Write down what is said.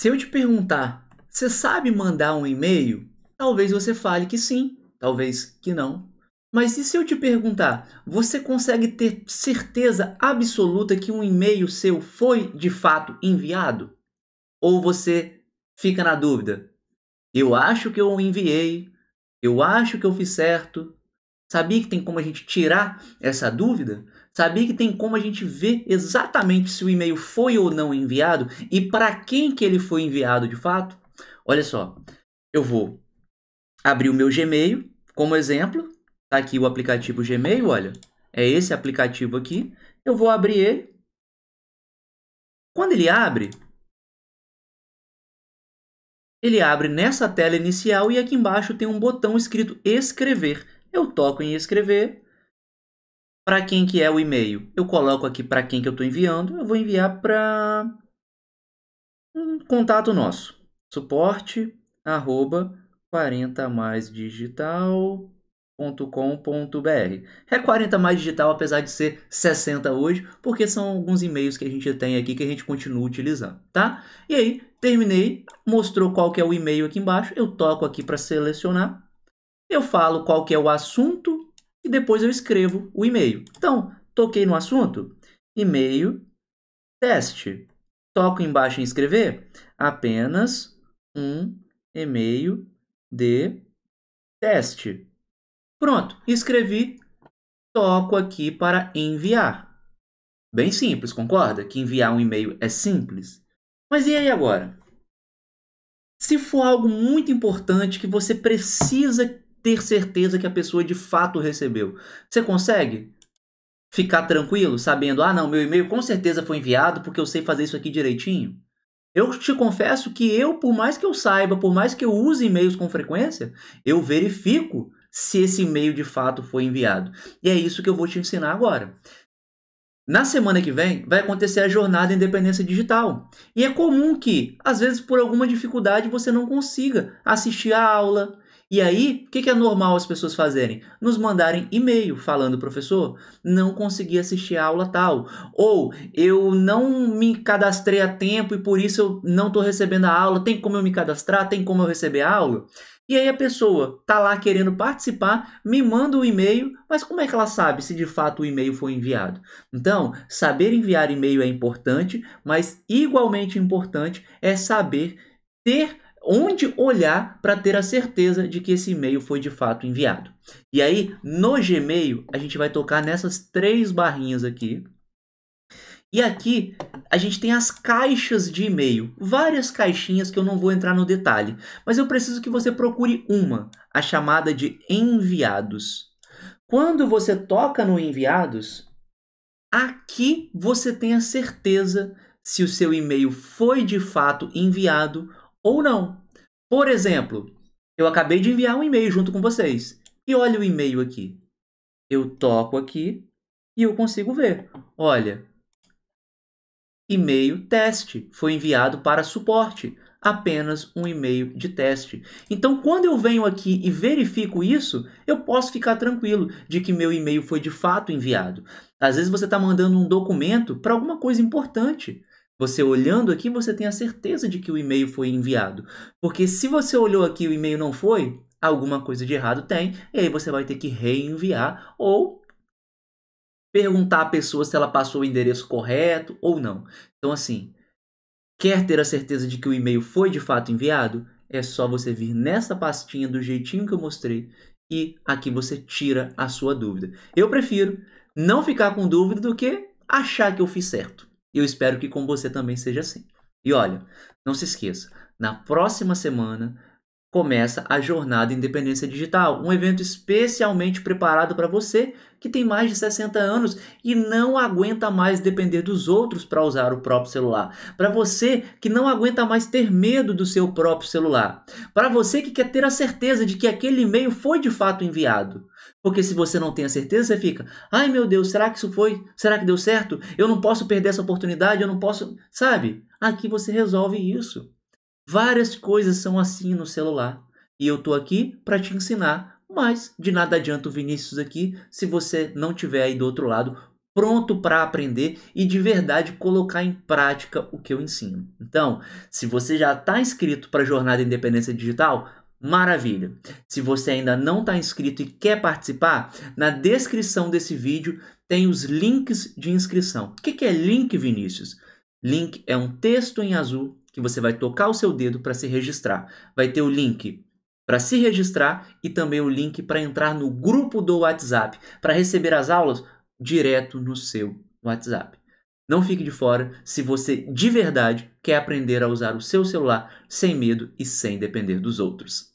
Se eu te perguntar, você sabe mandar um e-mail? Talvez você fale que sim, talvez que não. Mas e se eu te perguntar, você consegue ter certeza absoluta que um e-mail seu foi de fato enviado? Ou você fica na dúvida? Eu acho que eu enviei, eu acho que eu fiz certo, Sabia que tem como a gente tirar essa dúvida? Sabia que tem como a gente ver exatamente se o e-mail foi ou não enviado e para quem que ele foi enviado de fato? Olha só, eu vou abrir o meu Gmail como exemplo. Está aqui o aplicativo Gmail, olha. É esse aplicativo aqui. Eu vou abrir ele. Quando ele abre, ele abre nessa tela inicial e aqui embaixo tem um botão escrito escrever eu toco em escrever. Para quem que é o e-mail? Eu coloco aqui para quem que eu estou enviando. Eu vou enviar para um contato nosso. Suporte arroba 40 mais digital .com.br. É 40 mais digital, apesar de ser 60 hoje, porque são alguns e-mails que a gente tem aqui que a gente continua utilizando, tá? E aí, terminei, mostrou qual que é o e-mail aqui embaixo, eu toco aqui para selecionar eu falo qual que é o assunto e depois eu escrevo o e-mail. Então, toquei no assunto, e-mail, teste. Toco embaixo em escrever, apenas um e-mail de teste. Pronto, escrevi, toco aqui para enviar. Bem simples, concorda? Que enviar um e-mail é simples. Mas e aí agora? Se for algo muito importante que você precisa ter certeza que a pessoa de fato recebeu. Você consegue ficar tranquilo sabendo, ah, não, meu e-mail com certeza foi enviado porque eu sei fazer isso aqui direitinho? Eu te confesso que eu, por mais que eu saiba, por mais que eu use e-mails com frequência, eu verifico se esse e-mail de fato foi enviado. E é isso que eu vou te ensinar agora. Na semana que vem vai acontecer a jornada Independência Digital. E é comum que, às vezes, por alguma dificuldade, você não consiga assistir a aula, e aí, o que, que é normal as pessoas fazerem? Nos mandarem e-mail falando, professor, não consegui assistir a aula tal. Ou eu não me cadastrei a tempo e por isso eu não estou recebendo a aula. Tem como eu me cadastrar? Tem como eu receber a aula? E aí a pessoa está lá querendo participar, me manda o um e-mail, mas como é que ela sabe se de fato o e-mail foi enviado? Então, saber enviar e-mail é importante, mas igualmente importante é saber ter onde olhar para ter a certeza de que esse e-mail foi de fato enviado. E aí, no Gmail, a gente vai tocar nessas três barrinhas aqui. E aqui a gente tem as caixas de e-mail, várias caixinhas que eu não vou entrar no detalhe, mas eu preciso que você procure uma, a chamada de enviados. Quando você toca no enviados, aqui você tem a certeza se o seu e-mail foi de fato enviado ou não. Por exemplo, eu acabei de enviar um e-mail junto com vocês. E olha o e-mail aqui. Eu toco aqui e eu consigo ver. Olha, e-mail teste foi enviado para suporte. Apenas um e-mail de teste. Então, quando eu venho aqui e verifico isso, eu posso ficar tranquilo de que meu e-mail foi de fato enviado. Às vezes você está mandando um documento para alguma coisa importante. Você olhando aqui, você tem a certeza de que o e-mail foi enviado. Porque se você olhou aqui e o e-mail não foi, alguma coisa de errado tem, e aí você vai ter que reenviar ou perguntar à pessoa se ela passou o endereço correto ou não. Então, assim, quer ter a certeza de que o e-mail foi de fato enviado? É só você vir nessa pastinha do jeitinho que eu mostrei e aqui você tira a sua dúvida. Eu prefiro não ficar com dúvida do que achar que eu fiz certo. E eu espero que com você também seja assim. E olha, não se esqueça, na próxima semana começa a Jornada Independência Digital, um evento especialmente preparado para você que tem mais de 60 anos e não aguenta mais depender dos outros para usar o próprio celular. Para você que não aguenta mais ter medo do seu próprio celular. Para você que quer ter a certeza de que aquele e-mail foi de fato enviado. Porque se você não tem a certeza, você fica: "Ai meu Deus, será que isso foi? Será que deu certo? Eu não posso perder essa oportunidade, eu não posso", sabe? Aqui você resolve isso. Várias coisas são assim no celular. E eu tô aqui para te ensinar, mas de nada adianta o Vinícius aqui se você não tiver aí do outro lado pronto para aprender e de verdade colocar em prática o que eu ensino. Então, se você já está inscrito para a Jornada Independência Digital, maravilha! Se você ainda não está inscrito e quer participar, na descrição desse vídeo tem os links de inscrição. O que é link, Vinícius? Link é um texto em azul que você vai tocar o seu dedo para se registrar. Vai ter o link para se registrar e também o link para entrar no grupo do WhatsApp, para receber as aulas direto no seu WhatsApp. Não fique de fora se você de verdade quer aprender a usar o seu celular sem medo e sem depender dos outros.